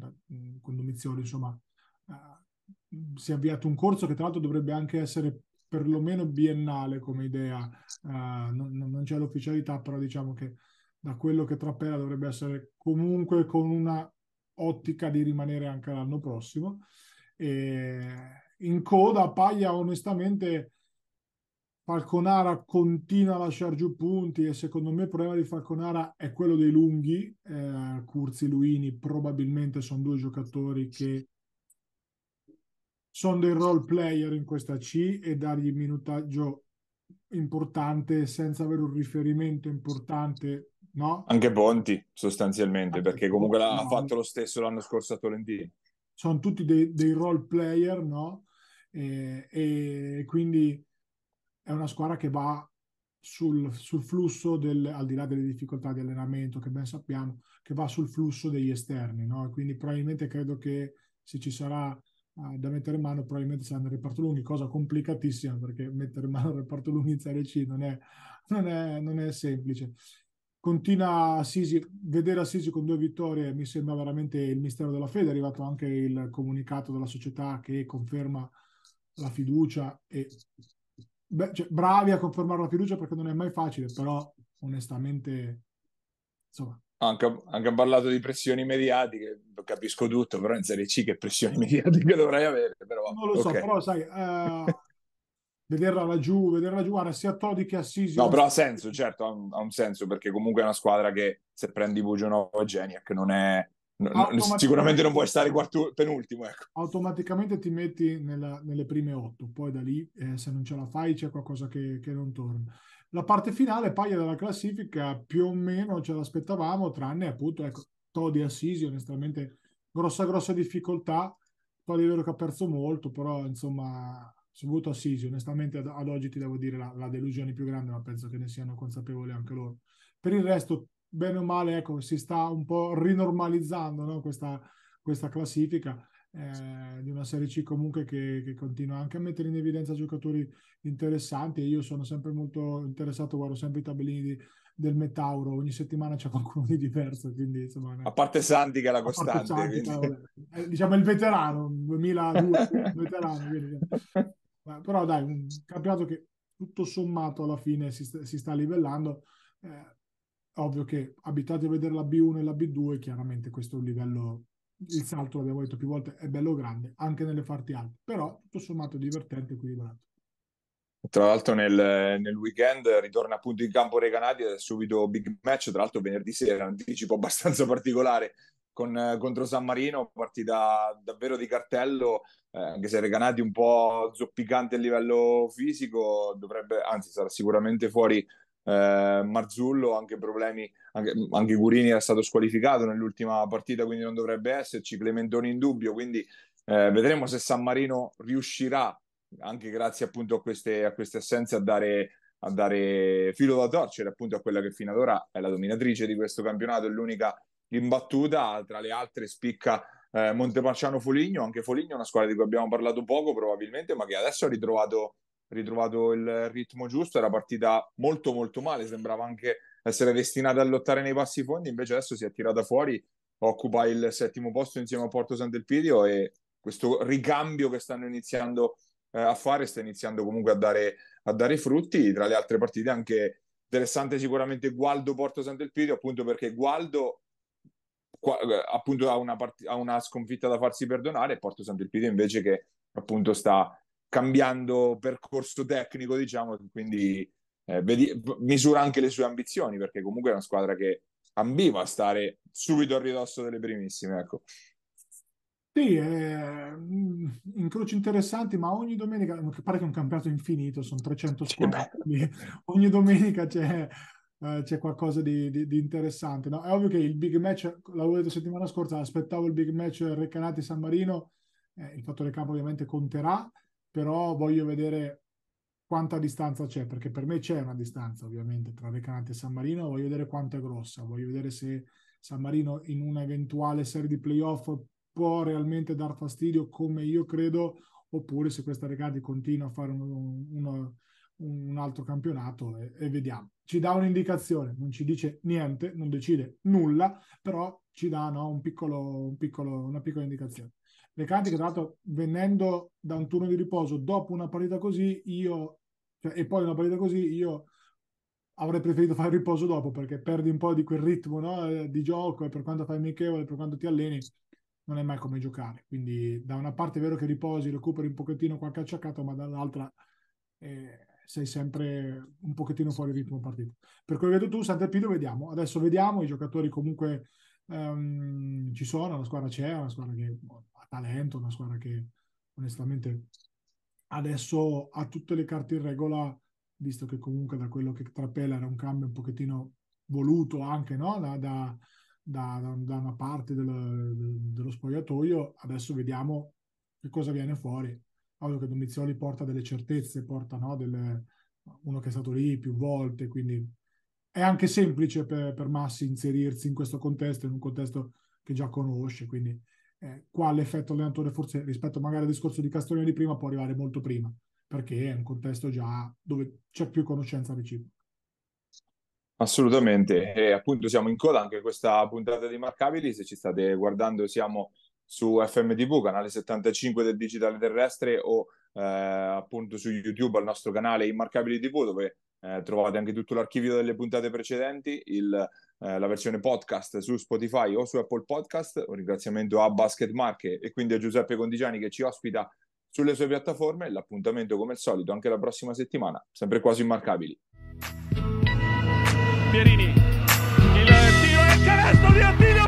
con Domizioli, insomma eh, si è avviato un corso che tra l'altro dovrebbe anche essere perlomeno biennale come idea, eh, non, non, c'è l'ufficialità, però diciamo che da quello che trapela dovrebbe essere comunque con una ottica di rimanere anche l'anno prossimo. E in coda, Paglia onestamente Falconara continua a lasciare giù punti e secondo me il problema di Falconara è quello dei lunghi. Eh, Curzi Luini probabilmente sono due giocatori che sono dei role player in questa C e dargli minutaggio importante senza avere un riferimento importante, no? Anche Ponti sostanzialmente, Anche perché comunque Ponti, l'ha no. fatto lo stesso l'anno scorso a Tolentino. Sono tutti dei, dei role player, no? E, e quindi è una squadra che va sul, sul flusso del, al di là delle difficoltà di allenamento che ben sappiamo, che va sul flusso degli esterni, no? quindi probabilmente credo che se ci sarà uh, da mettere in mano probabilmente saranno i reparto lunghi, cosa complicatissima perché mettere in mano il reparto lunghi in Serie C non è, non è, non è semplice. Continua Sisi, vedere Assisi con due vittorie mi sembra veramente il mistero della fede, è arrivato anche il comunicato della società che conferma la fiducia e beh, cioè, bravi a confermare la fiducia perché non è mai facile, però onestamente, insomma. Anche, anche parlato di pressioni mediatiche, capisco tutto, però in Serie C che pressioni mediatiche dovrei avere? Però, non lo okay. so, però sai, eh, vederla laggiù, vederla giù, guarda, sia Todi che Assisi. No, però ha senso, certo, ha un, ha un senso, perché comunque è una squadra che se prendi Bugianova e Geniac non è No, sicuramente non puoi stare quartu- penultimo. Ecco. Automaticamente ti metti nella, nelle prime otto, poi da lì eh, se non ce la fai c'è qualcosa che, che non torna. La parte finale, paia della classifica, più o meno ce l'aspettavamo, tranne appunto ecco, Todi Assisi, onestamente grossa grossa difficoltà. Todi è vero che ha perso molto, però insomma, soprattutto Assisi, onestamente ad, ad oggi ti devo dire la, la delusione più grande, ma penso che ne siano consapevoli anche loro. Per il resto bene o male ecco, si sta un po' rinormalizzando no? questa, questa, classifica eh, di una Serie C comunque che, che, continua anche a mettere in evidenza giocatori interessanti. Io sono sempre molto interessato, guardo sempre i tabellini di, del Metauro, ogni settimana c'è qualcuno di diverso. Quindi, insomma, a parte Santi che è la costante. Santi, quindi... eh, diciamo il veterano, 2002, veterano. Quindi, ma, però dai, un campionato che tutto sommato alla fine si, sta, si sta livellando. Eh, ovvio che abituati a vedere la B1 e la B2, chiaramente questo è un livello, il salto, l'abbiamo detto più volte, è bello grande, anche nelle parti alte, però tutto sommato divertente e equilibrato. Tra l'altro nel, nel, weekend ritorna appunto in campo Reganati e subito big match, tra l'altro venerdì sera, anticipo abbastanza particolare, con, contro San Marino, partita davvero di cartello, eh, anche se Reganati un po' zoppicante a livello fisico, dovrebbe, anzi sarà sicuramente fuori eh, Marzullo anche problemi, anche, anche, Gurini era stato squalificato nell'ultima partita, quindi non dovrebbe esserci. Clementoni in dubbio, quindi eh, vedremo se San Marino riuscirà, anche grazie appunto a queste, a queste assenze, a dare, a dare filo da torcere appunto a quella che fino ad ora è la dominatrice di questo campionato, è l'unica imbattuta, tra le altre spicca eh, Montemarciano Foligno, anche Foligno una squadra di cui abbiamo parlato poco probabilmente, ma che adesso ha ritrovato ritrovato il ritmo giusto, era partita molto molto male, sembrava anche essere destinata a lottare nei passi fondi, invece adesso si è tirata fuori, occupa il settimo posto insieme a Porto Sant'Elpidio e questo ricambio che stanno iniziando eh, a fare sta iniziando comunque a dare, a dare frutti, tra le altre partite anche interessante sicuramente Gualdo Porto Sant'Elpidio, appunto perché Gualdo qua, eh, appunto ha una, part- ha una, sconfitta da farsi perdonare, e Porto Sant'Elpidio invece che appunto sta cambiando percorso tecnico, diciamo, quindi eh, vedi, misura anche le sue ambizioni, perché comunque è una squadra che ambiva a stare subito a ridosso delle primissime, ecco. Sì, eh, mm, incroci interessanti, ma ogni domenica, pare che è un campionato infinito, sono 300 squadre, ogni domenica c'è, eh, c'è qualcosa di, di, di interessante. No, è ovvio che il big match, l'avevo detto settimana scorsa, aspettavo il big match Recanati-San Marino, eh, il fattore campo ovviamente conterà, però voglio vedere quanta distanza c'è, perché per me c'è una distanza ovviamente tra Recanati e San Marino, voglio vedere quanto è grossa, voglio vedere se San Marino in una eventuale serie di playoff può realmente dar fastidio come io credo, oppure se questa Recanati continua a fare un, un, un altro campionato e, e vediamo. Ci dà un'indicazione, non ci dice niente, non decide nulla, però ci dà no, un piccolo, un piccolo, una piccola indicazione. Lecante che tra l'altro venendo da un turno di riposo dopo una partita così io cioè, e poi una partita così io avrei preferito fare il riposo dopo perché perdi un po' di quel ritmo no? Eh, di gioco e per quanto fai amichevole per quanto ti alleni non è mai come giocare quindi da una parte è vero che riposi recuperi un pochettino qualche acciaccato ma dall'altra eh, sei sempre un pochettino fuori ritmo partita per quello che vedo tu Sant'Epidio vediamo adesso vediamo i giocatori comunque Um, ci sono, la squadra c'è, una squadra che ha talento, una squadra che onestamente adesso ha tutte le carte in regola, visto che comunque da quello che trapela era un cambio un pochettino voluto anche no? da, da, da, da, una parte del, dello spogliatoio, adesso vediamo che cosa viene fuori. Ovvio che Domizioli porta delle certezze, porta no? delle, uno che è stato lì più volte, quindi è anche semplice per, per, Massi inserirsi in questo contesto, in un contesto che già conosce, quindi eh, qua l'effetto allenatore forse rispetto magari al discorso di Castoria di prima può arrivare molto prima, perché è un contesto già dove c'è più conoscenza reciproca. Assolutamente, e appunto siamo in coda anche questa puntata di Marcabili, se ci state guardando siamo su FMTV, canale 75 del Digitale Terrestre o eh, appunto su YouTube al nostro canale Immarcabili TV dove eh, trovate anche tutto l'archivio delle puntate precedenti, il, eh, la versione podcast su Spotify o su Apple Podcast. Un ringraziamento a Basket Marche e quindi a Giuseppe Condigiani che ci ospita sulle sue piattaforme. L'appuntamento come al solito anche la prossima settimana, sempre quasi immarcabili. Pierini, il tiro e canestro di Attila!